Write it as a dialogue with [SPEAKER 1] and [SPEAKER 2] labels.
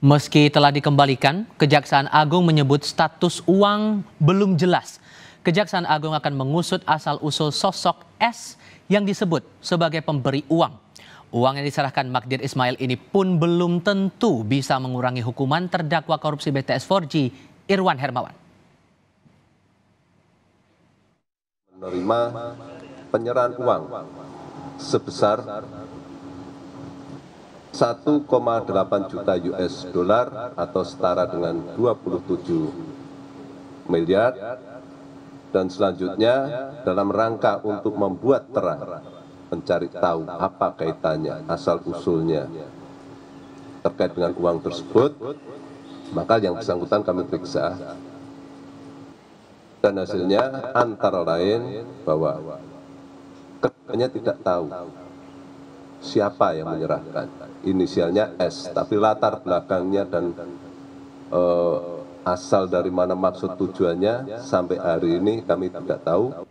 [SPEAKER 1] Meski telah dikembalikan, Kejaksaan Agung menyebut status uang belum jelas. Kejaksaan Agung akan mengusut asal-usul sosok S yang disebut sebagai pemberi uang. Uang yang diserahkan Magdir Ismail ini pun belum tentu bisa mengurangi hukuman terdakwa korupsi BTS 4G Irwan Hermawan.
[SPEAKER 2] Menerima penyerahan uang sebesar 1,8 juta US dollar atau setara dengan 27 miliar dan selanjutnya dalam rangka untuk membuat terang mencari tahu apa kaitannya asal usulnya terkait dengan uang tersebut maka yang bersangkutan kami periksa dan hasilnya antara lain bahwa keduanya tidak tahu siapa yang menyerahkan. Inisialnya S, tapi latar belakangnya dan uh, asal dari mana maksud tujuannya sampai hari ini kami tidak tahu.